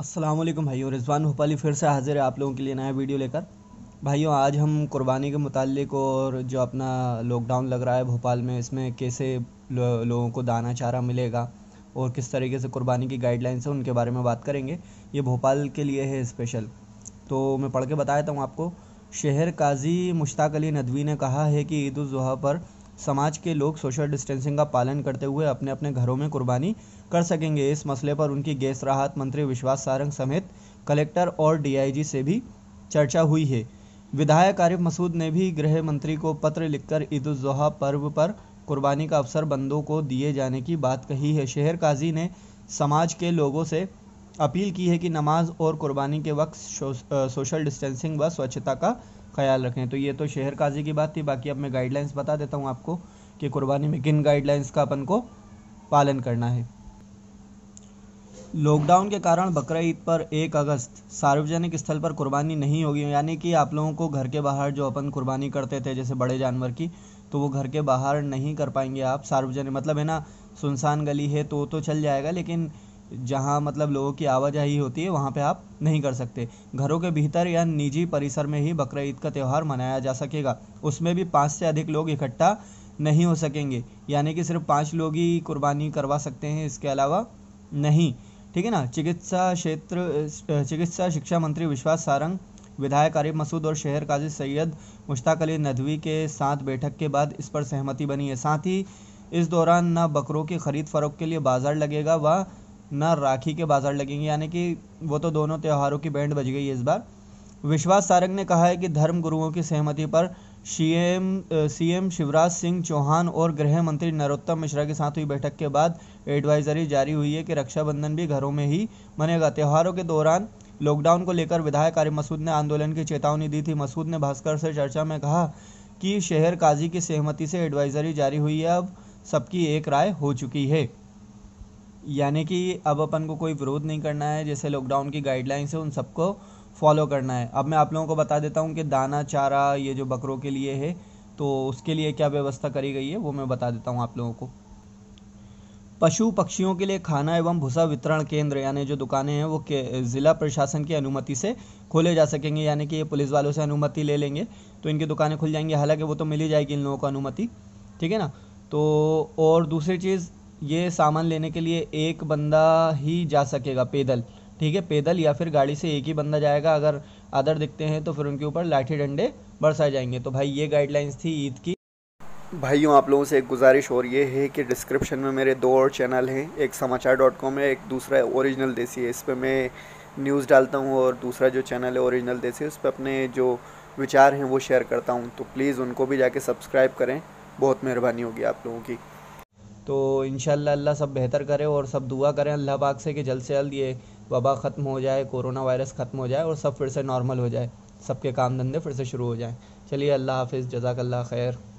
असलम भाइयों रिजवान भोपाली फिर से हाज़िर है आप लोगों के लिए नया वीडियो लेकर भाइयों आज हम कुर्बानी के मुतालिक और जो अपना लॉकडाउन लग रहा है भोपाल में इसमें कैसे लो, लोगों को दाना चारा मिलेगा और किस तरीके से कुर्बानी की गाइडलाइंस है उनके बारे में बात करेंगे ये भोपाल के लिए है स्पेशल तो मैं पढ़ के बताया था हूँ आपको शहर काजी मुश्ताक अली नदवी ने कहा है कि ईद पर समाज के लोग सोशल डिस्टेंसिंग का पालन करते हुए अपने अपने घरों में कुर्बानी कर सकेंगे इस मसले पर उनकी गैस राहत मंत्री विश्वास सारंग समेत कलेक्टर और डीआईजी से भी चर्चा हुई है विधायक आरिफ मसूद ने भी गृह मंत्री को पत्र लिखकर ईद उजहा पर्व पर कुर्बानी का अवसर बंदों को दिए जाने की बात कही है शहर काजी ने समाज के लोगों से अपील की है कि नमाज और कुर्बानी के वक्त सोशल डिस्टेंसिंग व स्वच्छता का ख्याल रखें तो ये तो शहर काजी की बात थी बाकी अब मैं गाइडलाइंस बता देता हूँ आपको कि कुर्बानी में किन गाइडलाइंस का अपन को पालन करना है लॉकडाउन के कारण बकर ईद पर एक अगस्त सार्वजनिक स्थल पर कुर्बानी नहीं होगी यानी कि आप लोगों को घर के बाहर जो अपन कुर्बानी करते थे जैसे बड़े जानवर की तो वो घर के बाहर नहीं कर पाएंगे आप सार्वजनिक मतलब है ना सुनसान गली है तो तो चल जाएगा लेकिन जहाँ मतलब लोगों की आवाजाही होती है वहाँ पे आप नहीं कर सकते घरों के भीतर या निजी परिसर में ही बकर ईद का त्यौहार मनाया जा सकेगा उसमें भी पाँच से अधिक लोग इकट्ठा नहीं हो सकेंगे यानी कि सिर्फ पाँच लोग ही कुर्बानी करवा सकते हैं इसके अलावा नहीं ठीक है ना चिकित्सा क्षेत्र चिकित्सा शिक्षा मंत्री विश्वास सारंग विधायक आरिफ मसूद और शहर काजी सैयद मुश्ताक अली नदवी के साथ बैठक के बाद इस पर सहमति बनी है साथ ही इस दौरान न बकरों की खरीद फरोख के लिए बाजार लगेगा व ना राखी के बाजार लगेंगे यानी कि वो तो दोनों त्योहारों की बैंड बज गई है इस बार विश्वास सारंग ने कहा है कि धर्म गुरुओं की सहमति पर सीएम सीएम शिवराज सिंह चौहान और गृह मंत्री नरोत्तम मिश्रा के साथ हुई बैठक के बाद एडवाइजरी जारी हुई है कि रक्षाबंधन भी घरों में ही मनेगा त्योहारों के दौरान लॉकडाउन को लेकर विधायक आर्य मसूद ने आंदोलन की चेतावनी दी थी मसूद ने भास्कर से चर्चा में कहा कि शहर काजी की सहमति से एडवाइजरी जारी हुई है अब सबकी एक राय हो चुकी है यानी कि अब अपन को कोई विरोध नहीं करना है जैसे लॉकडाउन की गाइडलाइंस है उन सबको फॉलो करना है अब मैं आप लोगों को बता देता हूँ कि दाना चारा ये जो बकरों के लिए है तो उसके लिए क्या व्यवस्था करी गई है वो मैं बता देता हूँ आप लोगों को पशु पक्षियों के लिए खाना एवं भूसा वितरण केंद्र यानी जो दुकानें हैं वो ज़िला प्रशासन की अनुमति से खोले जा सकेंगे यानी कि ये पुलिस वालों से अनुमति ले लेंगे तो इनकी दुकानें खुल जाएंगी हालांकि वो तो मिल ही जाएगी इन लोगों को अनुमति ठीक है ना तो और दूसरी चीज़ ये सामान लेने के लिए एक बंदा ही जा सकेगा पैदल ठीक है पैदल या फिर गाड़ी से एक ही बंदा जाएगा अगर अदर दिखते हैं तो फिर उनके ऊपर लाठी डंडे बरसाए जाएंगे तो भाई ये गाइडलाइंस थी ईद की भाइयों आप लोगों से एक गुजारिश और ये है कि डिस्क्रिप्शन में मेरे दो और चैनल हैं एक समाचार डॉट कॉम है एक दूसरा ओरिजिनल देसी है इस पर मैं न्यूज़ डालता हूँ और दूसरा जो चैनल है ओरिजिनल देसी उस पर अपने जो विचार हैं वो शेयर करता हूँ तो प्लीज़ उनको भी जाके सब्सक्राइब करें बहुत मेहरबानी होगी आप लोगों की तो इन अल्लाह सब बेहतर करे और सब दुआ करें अल्लाह पाक से कि जल्द से जल्द ये वबा ख़त्म हो जाए कोरोना वायरस ख़त्म हो जाए और सब फिर से नॉर्मल हो जाए सबके काम धंधे फिर से शुरू हो जाएँ चलिए अल्लाह हाफिज़ जजाकल्ला खैर